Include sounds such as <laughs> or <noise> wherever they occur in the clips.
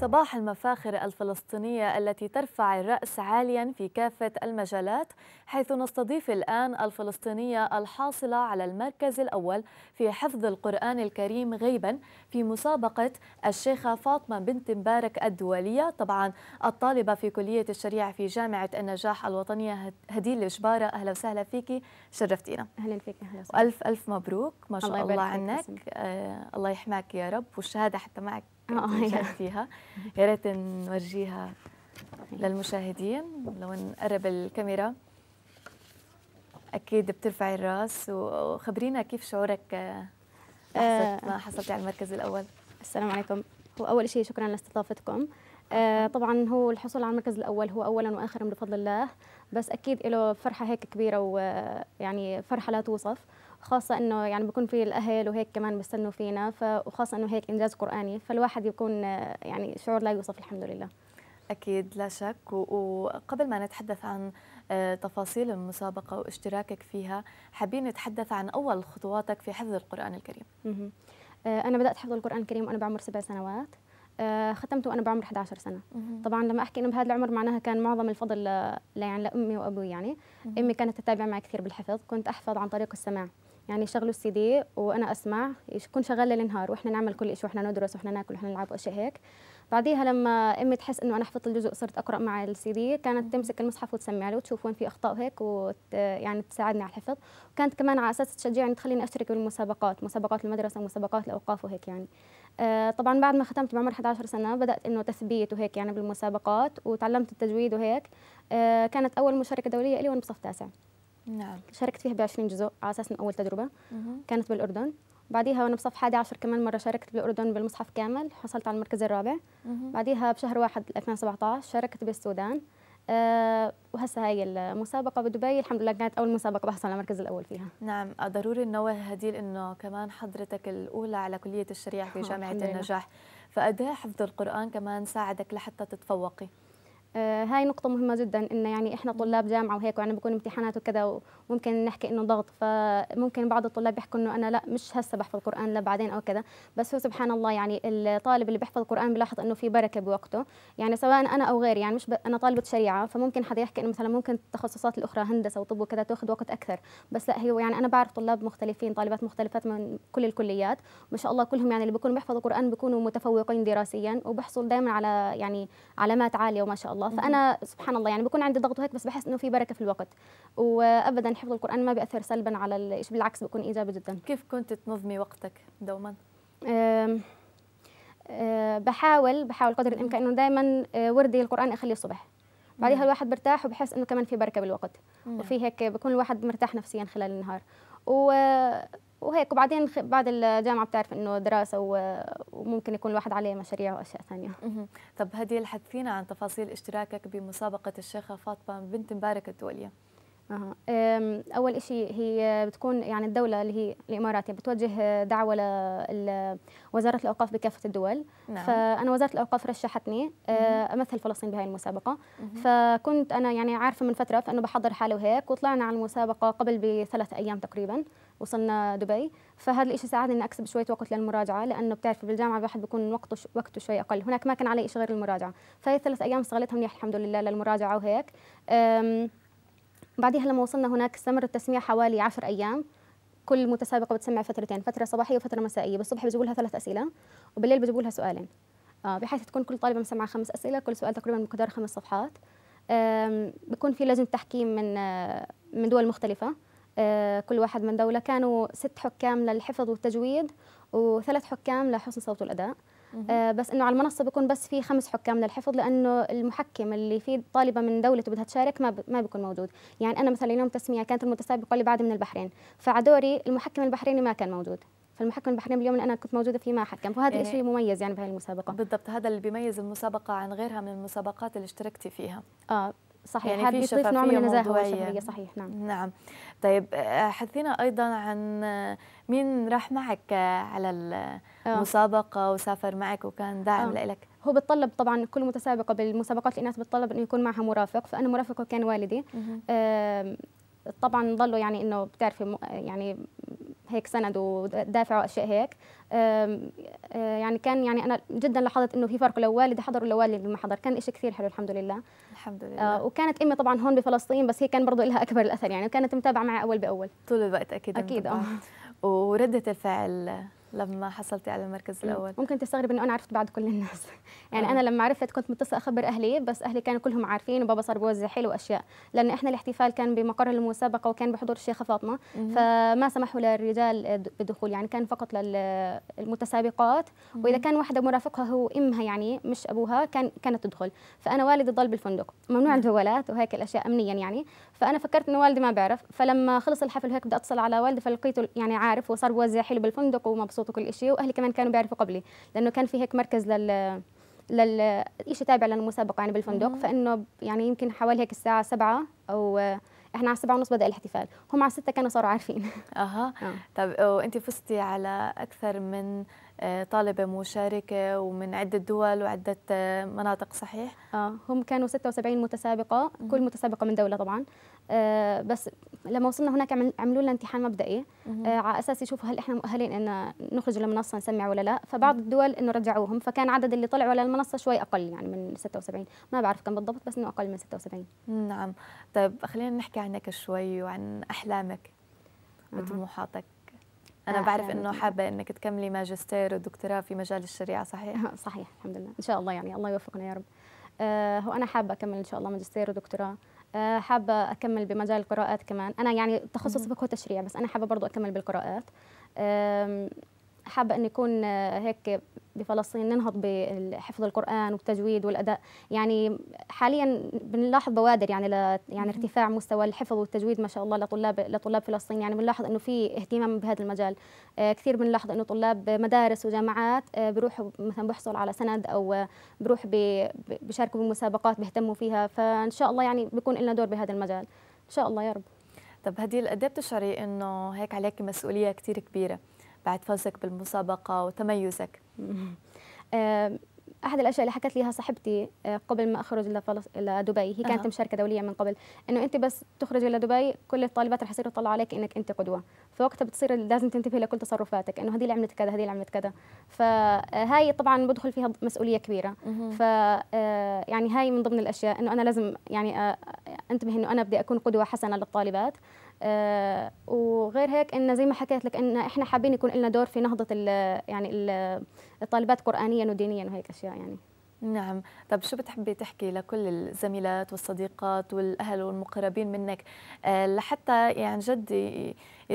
صباح المفاخر الفلسطينية التي ترفع الرأس عاليا في كافة المجالات حيث نستضيف الآن الفلسطينية الحاصلة على المركز الأول في حفظ القرآن الكريم غيبا في مسابقة الشيخة فاطمة بنت مبارك الدولية طبعا الطالبة في كلية الشريعة في جامعة النجاح الوطنية هديل الجبارة أهلا وسهلا فيك شرفتينا أهلا فيك أهلا ألف ألف مبروك ما شاء الله, الله عنك آه الله يحماك يا رب والشهادة حتى معك شفتيها آه، يا ريت نورجيها للمشاهدين لو نقرب الكاميرا اكيد بترفعي الراس وخبرينا كيف شعورك آه، ما حصلتي على المركز الاول السلام عليكم هو اول شيء شكرا لاستضافتكم آه، طبعا هو الحصول على المركز الاول هو اولا واخرا بفضل الله بس اكيد له فرحه هيك كبيره ويعني فرحه لا توصف خاصة إنه يعني بكون في الأهل وهيك كمان بيستنوا فينا وخاصة إنه هيك إنجاز قرآني فالواحد بيكون آه، يعني شعور لا يوصف الحمد لله أكيد لا شك وقبل ما نتحدث عن آه، تفاصيل المسابقة واشتراكك فيها حابين نتحدث عن أول خطواتك في حفظ القرآن الكريم آه، أنا بدأت حفظ القرآن الكريم وأنا بعمر سبع سنوات ختمته وأنا بعمر 11 سنة طبعا لما أحكي إنه بهذا العمر معناها كان معظم الفضل يعني لأمي وأبوي يعني أمي كانت تتابع معي كثير بالحفظ كنت أحفظ عن طريق السماع يعني يشغلوا السي دي وانا اسمع يكون لي النهار واحنا نعمل كل شيء واحنا ندرس واحنا ناكل واحنا نلعب واشياء هيك بعديها لما امي تحس انه انا حفظت الجزء صرت اقرا مع السي دي كانت تمسك المصحف وتسمع لي وتشوف وين في اخطاء هيك وت... يعني تساعدني على الحفظ وكانت كمان على اساس تشجعني تخليني اشترك بالمسابقات مسابقات المدرسه ومسابقات الاوقاف وهيك يعني آه، طبعا بعد ما ختمت بعمر 11 سنه بدات انه تثبيت وهيك يعني بالمسابقات وتعلمت التجويد وهيك آه، كانت اول مشاركه دوليه لي وانا بصف تاسع نعم شاركت فيها ب 20 جزء على اساس اول تجربه مم. كانت بالاردن بعديها وانا بصف 11 كمان مره شاركت بالاردن بالمصحف كامل حصلت على المركز الرابع مم. بعديها بشهر واحد 2017 شاركت بالسودان أه وهسه هاي المسابقة بدبي الحمد لله كانت أول مسابقة بحصل على المركز الأول فيها نعم آه، ضروري ننوه هديل إنه كمان حضرتك الأولى على كلية الشريعة في <laughs> جامعة النجاح فأداء حفظ القرآن كمان ساعدك لحتى تتفوقي آه، هاي نقطة مهمة جدا إنه يعني إحنا طلاب جامعة وهيك وعنا بكون امتحانات وكذا وممكن نحكي إنه ضغط فممكن بعض الطلاب يحكوا إنه أنا لا مش هسه بحفظ القرآن لا بعدين أو كذا بس هو سبحان الله يعني الطالب اللي بيحفظ القرآن بلاحظ إنه في بركة بوقته يعني سواء أنا أو غيري يعني مش ب... أنا طالبة شريعة فممكن حدا يحكي إنه مثلا ممكن التخصصات الأخرى هندسة وطب وكذا تاخذ وقت أكثر بس لا هي يعني أنا بعرف طلاب مختلفين طالبات مختلفات من كل الكليات ما شاء الله كلهم يعني اللي بيكونوا بيحفظوا القرآن بكونوا متفوقين دراسيا وبحصل دائما على يعني علامات عالية وما شاء الله الله فانا سبحان الله يعني بكون عندي ضغط وهيك بس بحس انه في بركه في الوقت وابدا حفظ القران ما بياثر سلبا على الشيء بالعكس بكون ايجابي جدا كيف كنت تنظمي وقتك دوما أم أه بحاول بحاول قدر الامكان انه دائما أه، وردي القران اخليه الصبح بعدها الواحد برتاح وبحس انه كمان في بركه بالوقت وفي هيك بكون الواحد مرتاح نفسيا خلال النهار و وهيك وبعدين بعد الجامعه بتعرف انه دراسه وممكن يكون الواحد عليه مشاريع واشياء ثانيه طب هديل حدثينا عن تفاصيل اشتراكك بمسابقه الشيخه فاطمه بنت مبارك الدوليه اها أول شيء هي بتكون يعني الدولة اللي هي الإمارات يعني بتوجه دعوة لوزارة الأوقاف بكافة الدول نعم. فأنا وزارة الأوقاف رشحتني أه، أمثل فلسطين بهاي المسابقة مم. فكنت أنا يعني عارفة من فترة فأنه بحضر حالي وهيك وطلعنا على المسابقة قبل بثلاث أيام تقريبا وصلنا دبي فهذا الشيء ساعدني اني اكسب شويه وقت للمراجعه لانه بتعرفي بالجامعه الواحد بيكون وقته وقته شوي اقل هناك ما كان علي شيء غير المراجعه فهي ثلاث ايام استغلتها منيح الحمد لله للمراجعه وهيك بعدها لما وصلنا هناك استمر التسميع حوالي 10 ايام كل متسابقه بتسمع فترتين فتره صباحيه وفتره مسائيه بالصبح بجيبوا لها ثلاث اسئله وبالليل بجيبوا لها سؤالين آه، بحيث تكون كل طالبه مسمعه خمس اسئله كل سؤال تقريبا مقدار خمس صفحات بكون في لجنه تحكيم من آه، من دول مختلفه آه، كل واحد من دولة كانوا ست حكام للحفظ والتجويد وثلاث حكام لحسن صوت والأداء آه، بس انه على المنصه بيكون بس في خمس حكام للحفظ لانه المحكم اللي فيه طالبه من دولة بدها تشارك ما ب... ما بيكون موجود يعني انا مثلا يوم تسميه كانت المتسابقه اللي بعد من البحرين فعدوري المحكم البحريني ما كان موجود فالمحكم البحريني اليوم اللي انا كنت موجوده فيه ما حكم وهذا يعني شيء مميز يعني بهي المسابقه بالضبط هذا اللي بيميز المسابقه عن غيرها من المسابقات اللي اشتركتي فيها اه صحيح يعني في شفافيه نوع من النزاهه صحيح نعم نعم طيب آه، حدثينا ايضا عن آه، مين راح معك آه، على المسابقه وسافر معك وكان داعم لك هو بتطلب طبعا كل متسابقه بالمسابقات الاناث بتطلب انه يكون معها مرافق فانا مرافقه كان والدي طبعا ضلوا يعني انه بتعرفي يعني هيك سند ودافع واشياء هيك آه، يعني كان يعني انا جدا لاحظت انه في فرق لو والدي حضر ولو والدي ما حضر كان شيء كثير حلو الحمد لله الحمد آه، لله آه وكانت امي طبعا هون بفلسطين بس هي كان برضه لها اكبر الاثر يعني وكانت متابعه معي اول باول طول الوقت اكيد اكيد اه ورده الفعل لما حصلتي على المركز الاول ممكن تستغرب انه انا عرفت بعد كل الناس يعني آه. أنا لما عرفت كنت متصل أخبر أهلي بس أهلي كانوا كلهم عارفين وبابا صار بوزع حلو وأشياء لأن إحنا الاحتفال كان بمقر المسابقة وكان بحضور الشيخة فاطمة فما سمحوا للرجال بالدخول يعني كان فقط للمتسابقات وإذا كان واحدة مرافقها هو أمها يعني مش أبوها كان كانت تدخل فأنا والدي ضل بالفندق ممنوع الجوالات وهيك الأشياء أمنيا يعني فأنا فكرت إنه والدي ما بيعرف فلما خلص الحفل هيك بدي أتصل على والدي فلقيته يعني عارف وصار بوزع حلو بالفندق ومبسوط وكل شيء وأهلي كمان كانوا بيعرفوا قبلي لأنه كان في هيك مركز لل للشيء تابع للمسابقه يعني بالفندق فانه يعني يمكن حوالي هيك الساعه 7 او احنا على 7 ونص بدا الاحتفال هم على 6 كانوا صاروا عارفين <laughs> اها آه. طب وانت فزتي على اكثر من آه، طالبه مشاركه ومن عده دول وعده آه، مناطق صحيح اه هم كانوا 76 متسابقه كل متسابقه من دوله طبعا آه، بس لما وصلنا هناك عملوا لنا امتحان مبدئي آه، على اساس يشوفوا هل احنا مؤهلين ان نخرج للمنصه نسمع ولا لا فبعض الدول انه رجعوهم فكان عدد اللي طلعوا على المنصه شوي اقل يعني من 76 ما بعرف كم بالضبط بس انه اقل من 76 نعم طيب خلينا نحكي عنك شوي وعن احلامك وطموحاتك انا آه، بعرف انه حابه انك تكملي ماجستير ودكتوراه في مجال الشريعه صحيح <laughs> صحيح الحمد لله ان شاء الله يعني الله يوفقنا يا رب هو انا حابه اكمل ان شاء الله ماجستير ودكتوراه آه، حابه اكمل بمجال القراءات كمان انا يعني تخصصي فقه تشريع بس انا حابه برضو اكمل بالقراءات حابه ان يكون آه، هيك بفلسطين ننهض بحفظ القران والتجويد والاداء يعني حاليا بنلاحظ بوادر يعني ل... يعني ارتفاع مستوى الحفظ والتجويد ما شاء الله لطلاب لطلاب فلسطين يعني بنلاحظ انه في اهتمام بهذا المجال آه، كثير بنلاحظ انه طلاب مدارس وجامعات آه، بروحوا بيروحوا مثلا بيحصلوا على سند او بروح ب... بيشاركوا بمسابقات بيهتموا فيها فان شاء الله يعني بيكون لنا دور بهذا المجال ان شاء الله يا رب طب هديل قد بتشعري انه هيك عليك مسؤوليه كثير كبيره بعد فوزك بالمسابقة وتميزك <laughs> آه، احد الاشياء اللي حكت ليها صاحبتي آه، قبل ما اخرج إلى دبي هي كانت أه. مشاركه دوليه من قبل انه انت بس تخرجي لدبي كل الطالبات رح يصيروا يطلعوا عليك انك انت قدوه فوقتها بتصير لازم تنتبهي لكل تصرفاتك انه هذه اللي عملت كذا هذه اللي عملت كذا فهاي آه، طبعا بدخل فيها مسؤوليه كبيره أه. ف يعني هاي من ضمن الاشياء انه انا لازم يعني انتبه انه انا بدي اكون قدوه حسنه للطالبات آه، وغير هيك ان زي ما حكيت لك ان احنا حابين يكون لنا دور في نهضه الـ يعني الـ الطالبات قرانيا ودينيا وهيك اشياء يعني نعم طب شو بتحبي تحكي لكل الزميلات والصديقات والأهل والمقربين منك آه، لحتى يعني جد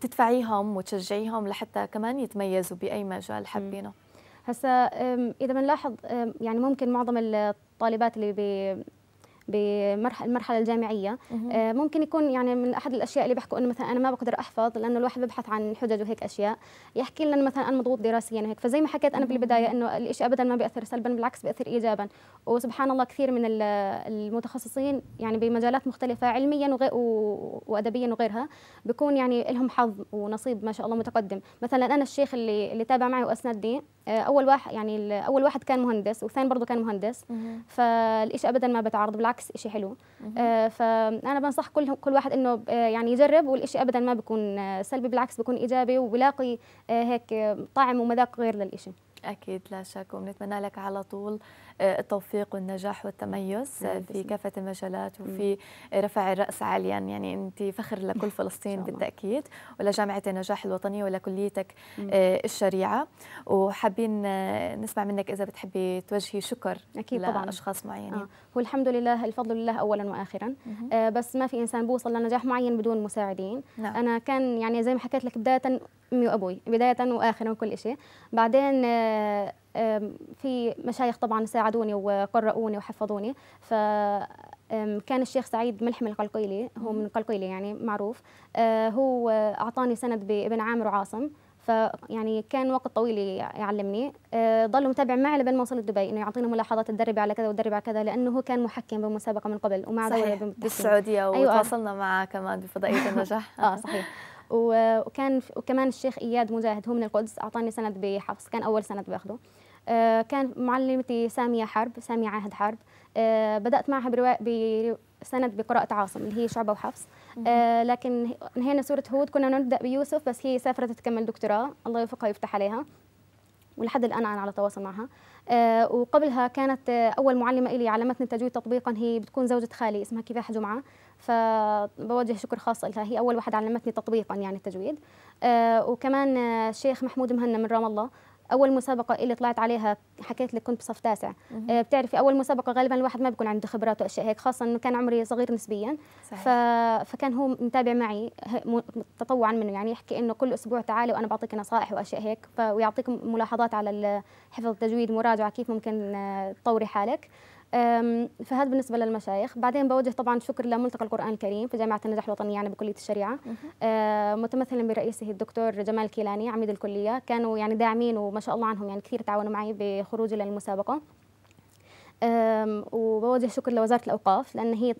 تدفعيهم وتشجعيهم لحتى كمان يتميزوا بأي مجال حابينه هسا إذا بنلاحظ يعني ممكن معظم الطالبات اللي بالمرحله الجامعيه آه، ممكن يكون يعني من احد الاشياء اللي بيحكوا انه مثلا انا ما بقدر احفظ لانه الواحد ببحث عن حجج وهيك اشياء يحكي لنا مثلا انا مضغوط دراسيا هيك فزي ما حكيت انا بالبدايه انه الشيء ابدا ما بياثر سلبا بالعكس بياثر ايجابا وسبحان الله كثير من المتخصصين يعني بمجالات مختلفه علميا وغير وادبيا وغيرها بكون يعني لهم حظ ونصيب ما شاء الله متقدم مثلا انا الشيخ اللي اللي تابع معي واسندني آه، اول واحد يعني اول واحد كان مهندس والثاني برضه كان مهندس فالشيء ابدا ما بتعارض بالعكس شيء حلو آه، فانا بنصح كل كل واحد انه آه، يعني يجرب والشيء ابدا ما بيكون سلبي بالعكس بيكون ايجابي وبلاقي هيك طعم ومذاق غير للشيء اكيد لا شك وبنتمنى لك على طول آه، التوفيق والنجاح والتميز آه، نعم، في كافه المجالات وفي رفع الراس عاليا يعني انت فخر <laughs> لكل فلسطين بالتاكيد ولجامعه النجاح الوطنية ولكليتك آه، الشريعه وحابين نسمع منك اذا بتحبي توجهي شكر اكيد لأشخاص طبعا اشخاص معينين آه. هو الحمد لله الفضل لله اولا واخرا آه بس ما في انسان بوصل لنجاح معين بدون مساعدين نعم. انا كان يعني زي ما حكيت لك بدايه امي وابوي بدايه واخرا وكل شيء بعدين آه في مشايخ طبعا ساعدوني وقرؤوني وحفظوني ف كان الشيخ سعيد ملحم القلقيلي هو من القلقيلي يعني معروف أه، هو اعطاني سند بابن عامر وعاصم فيعني كان وقت طويل يعلمني ضل أه، متابع معي لبين ما وصلت دبي انه يعطينا ملاحظات تدربي على كذا وتدربي على كذا لانه هو كان محكم بمسابقه من قبل ومع صحيح بالسعوديه أيوة وتواصلنا معه كمان بفضائيه النجاح <laughs> اه صحيح <laughs> وكان وكمان الشيخ اياد مجاهد هو من القدس اعطاني سند بحفص كان اول سند باخده آه، كان معلمتي ساميه حرب ساميه عاهد حرب آه، بدات معها بروايه بسند بقراءه عاصم اللي هي شعبه وحفص آه، لكن نهينا سوره هود كنا نبدا بيوسف بس هي سافرت تكمل دكتوراه الله يوفقها ويفتح عليها ولحد الان انا على تواصل معها آه، وقبلها كانت آه، اول معلمه لي علمتني التجويد تطبيقا هي بتكون زوجة خالي اسمها كفاح جمعه فبوجه شكر خاص لها هي اول واحده علمتني تطبيقا يعني التجويد آه، وكمان الشيخ محمود مهنا من رام الله اول مسابقه اللي طلعت عليها حكيت لك كنت بصف تاسع آه، بتعرفي اول مسابقه غالبا الواحد ما بيكون عنده خبرات واشياء هيك خاصه انه كان عمري صغير نسبيا ف... فكان هو متابع معي تطوعا منه يعني يحكي انه كل اسبوع تعالي وانا بعطيك نصائح واشياء هيك ف... ويعطيك ملاحظات على حفظ التجويد مراجعه كيف ممكن آه، تطوري حالك فهذا بالنسبة للمشايخ بعدين بوجه طبعا شكر لملتقى القرآن الكريم في جامعة النجاح الوطنية يعني بكلية الشريعة أه، متمثلا برئيسه الدكتور جمال كيلاني عميد الكلية كانوا يعني داعمين وما شاء الله عنهم يعني كثير تعاونوا معي بخروجي للمسابقة وبوجه شكر لوزاره الاوقاف لان هي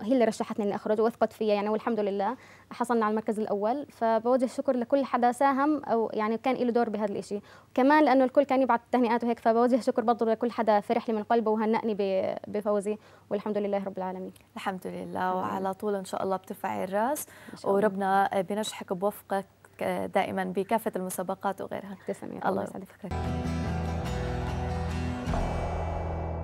هي اللي رشحتني اني اخرج واثقت فيا يعني والحمد لله حصلنا على المركز الاول فبوجه شكر لكل حدا ساهم او يعني كان له دور بهذا الشيء كمان لانه الكل كان يبعث تهنئات وهيك فبوجه شكر برضه لكل حدا فرح لي من قلبه وهنأني بفوزي والحمد لله رب العالمين الحمد لله وعلى طول ان شاء الله بترفعي الراس وربنا بنجحك بوفقك دائما بكافه المسابقات وغيرها الله يسعدك